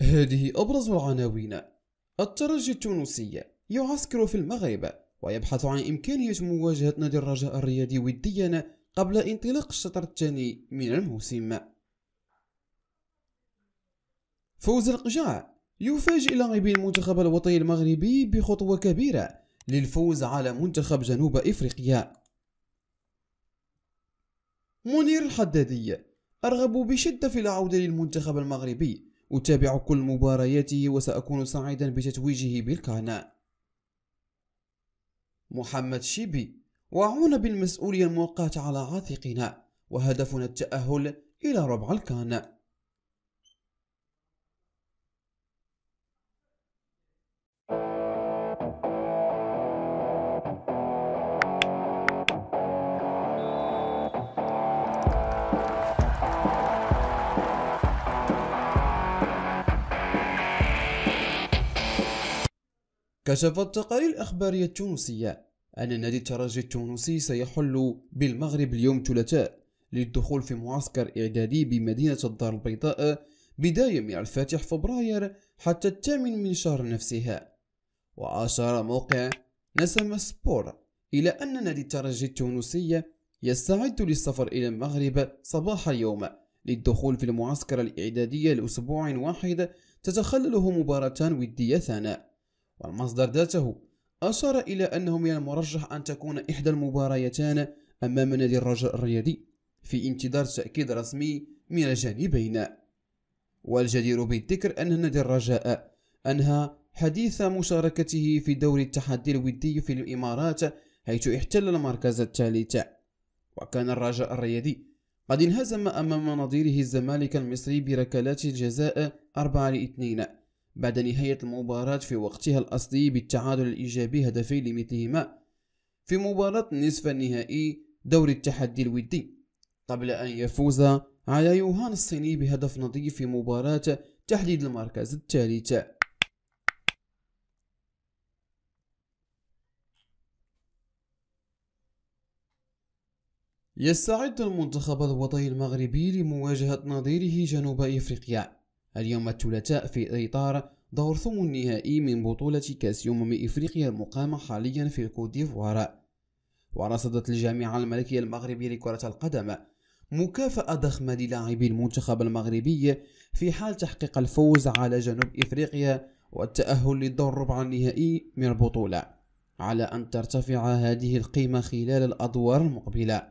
هذه أبرز العناوين الترجي التونسي يعسكر في المغرب ويبحث عن إمكانية مواجهة نادي الرجاء الرياضي وديا قبل انطلاق الشطر الثاني من الموسم فوز القجاع يفاجئ لاعبي المنتخب الوطني المغربي بخطوة كبيرة للفوز على منتخب جنوب إفريقيا منير الحدادي أرغب بشدة في العودة للمنتخب المغربي أتابع كل مبارياته وسأكون سعيدا بتتويجه بالقناة محمد شيبي وعون بالمسؤولية الموقعة على عاتقنا وهدفنا التأهل إلى ربع الكان كشفت تقارير الإخبارية التونسية أن نادي الترجي التونسي سيحل بالمغرب اليوم الثلاثاء للدخول في معسكر إعدادي بمدينة الدار البيضاء بداية من الفاتح فبراير حتى الثامن من شهر نفسها وأشار موقع نسم سبور إلى أن نادي الترجي التونسي يستعد للسفر إلى المغرب صباح اليوم للدخول في المعسكر الإعدادي لأسبوع واحد تتخلله مباراتان وديتان والمصدر ذاته أشار إلى أنه من المرجح أن تكون إحدى المباريتان أمام نادي الرجاء الرياضي في انتظار تأكيد رسمي من الجانبين والجدير بالذكر أن نادي الرجاء أنهى حديث مشاركته في دوري التحدي الودي في الإمارات حيث احتل المركز الثالث وكان الرجاء الرياضي قد انهزم أمام نظيره الزمالك المصري بركلات الجزاء 4 ل 2 بعد نهاية المباراة في وقتها الأصلي بالتعادل الإيجابي هدفين لمثلهما في مباراة النصف النهائي دور التحدي الودي قبل أن يفوز على يوهان الصيني بهدف نظيف في مباراة تحديد المركز الثالث يستعد المنتخب الوطني المغربي لمواجهة نظيره جنوب إفريقيا اليوم الثلاثاء في إطار دور ثم النهائي من بطولة كأس أمم إفريقيا المقامة حاليا في كوت ديفوار ورصدت الجامعة الملكية المغربية لكرة القدم مكافأة ضخمة للاعبي المنتخب المغربي في حال تحقيق الفوز على جنوب إفريقيا والتأهل للدور الربع النهائي من البطولة على أن ترتفع هذه القيمة خلال الأدوار المقبلة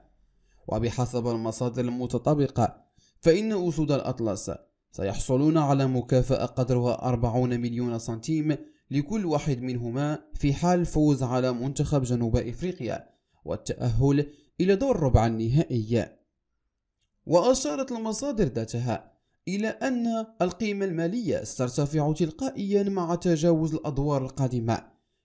وبحسب المصادر المتطابقة فإن أسود الأطلس سيحصلون على مكافأة قدرها 40 مليون سنتيم لكل واحد منهما في حال فوز على منتخب جنوب افريقيا والتأهل الى دور ربع النهائي. واشارت المصادر ذاتها الى ان القيمة المالية سترتفع تلقائيا مع تجاوز الادوار القادمة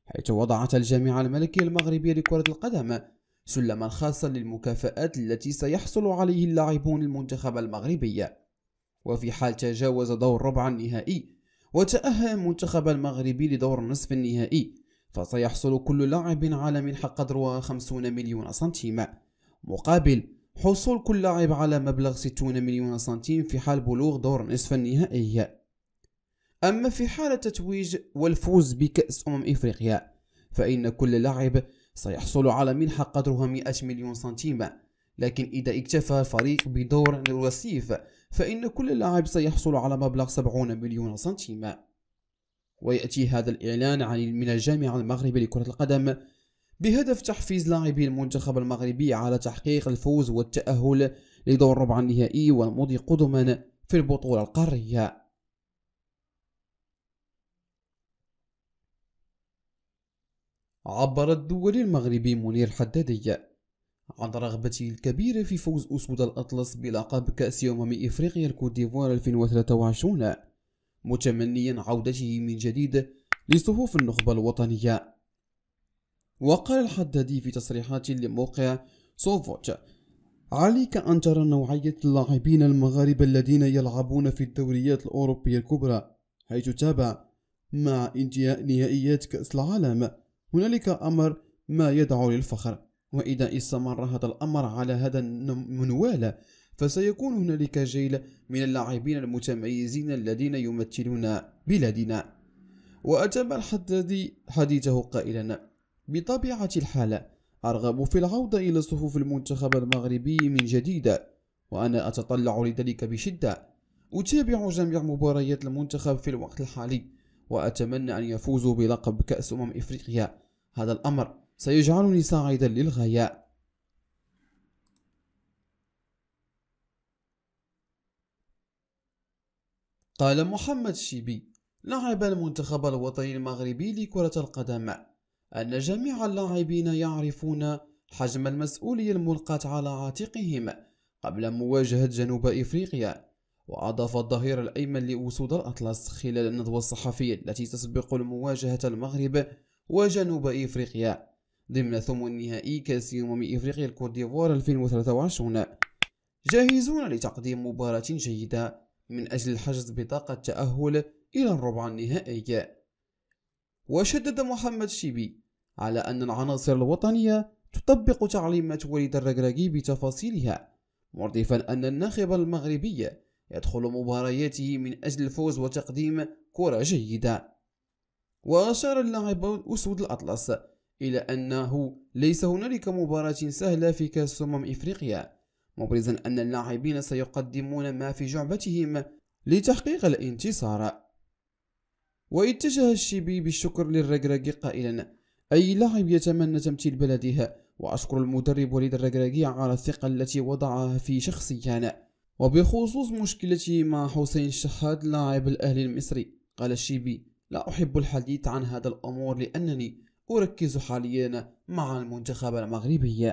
حيث وضعت الجامعة الملكية المغربية لكرة القدم سلما خاصا للمكافآت التي سيحصل عليه اللاعبون المنتخب المغربي وفي حال تجاوز دور ربع النهائي وتأهل المنتخب المغربي لدور النصف النهائي فسيحصل كل لاعب على منحة قدرها 50 مليون سنتيم مقابل حصول كل لاعب على مبلغ 60 مليون سنتيم في حال بلوغ دور نصف النهائي أما في حال التتويج والفوز بكأس أمم إفريقيا فإن كل لاعب سيحصل على منحة قدرها 100 مليون سنتيم لكن إذا اكتفى الفريق بدور الوصيف فإن كل لاعب سيحصل على مبلغ 70 مليون سنتيم ويأتي هذا الإعلان عن من الجامعة المغربية لكرة القدم بهدف تحفيز لاعبي المنتخب المغربي على تحقيق الفوز والتأهل لدور ربع النهائي والمضي قدما في البطولة القارية عبر الدولي المغربي منير حدادي عن رغبته الكبيرة في فوز أسود الأطلس بلقب كأس أمم إفريقيا الكوت ديفوار 2023 متمنيا عودته من جديد لصفوف النخبة الوطنية وقال الحدادي في تصريحات لموقع سوفوت عليك أن ترى نوعية اللاعبين المغاربة الذين يلعبون في الدوريات الأوروبية الكبرى حيث تابع مع انتهاء نهائيات كأس العالم هنالك أمر ما يدعو للفخر وإذا استمر هذا الأمر على هذا المنوال فسيكون هنالك جيل من اللاعبين المتميزين الذين يمثلون بلادنا وأتم الحدادي حديثه قائلا بطبيعة الحال أرغب في العودة إلى صفوف المنتخب المغربي من جديد وأنا أتطلع لذلك بشدة أتابع جميع مباريات المنتخب في الوقت الحالي وأتمنى أن يفوزوا بلقب كأس أمم إفريقيا هذا الأمر سيجعلني سعيدا للغاية قال محمد شيبي لاعب المنتخب الوطني المغربي لكرة القدم أن جميع اللاعبين يعرفون حجم المسؤولية الملقاة على عاتقهم قبل مواجهة جنوب إفريقيا وأضاف الظهير الأيمن لأسود الأطلس خلال الندوة الصحفية التي تسبق المواجهة المغرب وجنوب إفريقيا ضمن ثمن نهائي كأس أمم إفريقيا الكوت ديفوار 2023 جاهزون لتقديم مباراة جيدة من أجل حجز بطاقة التأهل إلى الربع النهائي وشدد محمد شيبي على أن العناصر الوطنية تطبق تعليمات وليد الركراكي بتفاصيلها مرضفا أن الناخب المغربي يدخل مبارياته من أجل الفوز وتقديم كرة جيدة وأشار اللاعب أسود الأطلس إلى أنه ليس هنالك مباراة سهلة في كأس أمم إفريقيا مبرزا أن اللاعبين سيقدمون ما في جعبتهم لتحقيق الانتصار واتجه الشيبي بالشكر للرجراجي قائلا أي لاعب يتمنى تمثيل بلده وأشكر المدرب وليد الرجراجي على الثقة التي وضعها في شخصيانا وبخصوص مشكلتي مع حسين الشحات لاعب الأهلي المصري قال الشيبي لا أحب الحديث عن هذا الأمور لأنني أركز حاليا مع المنتخب المغربي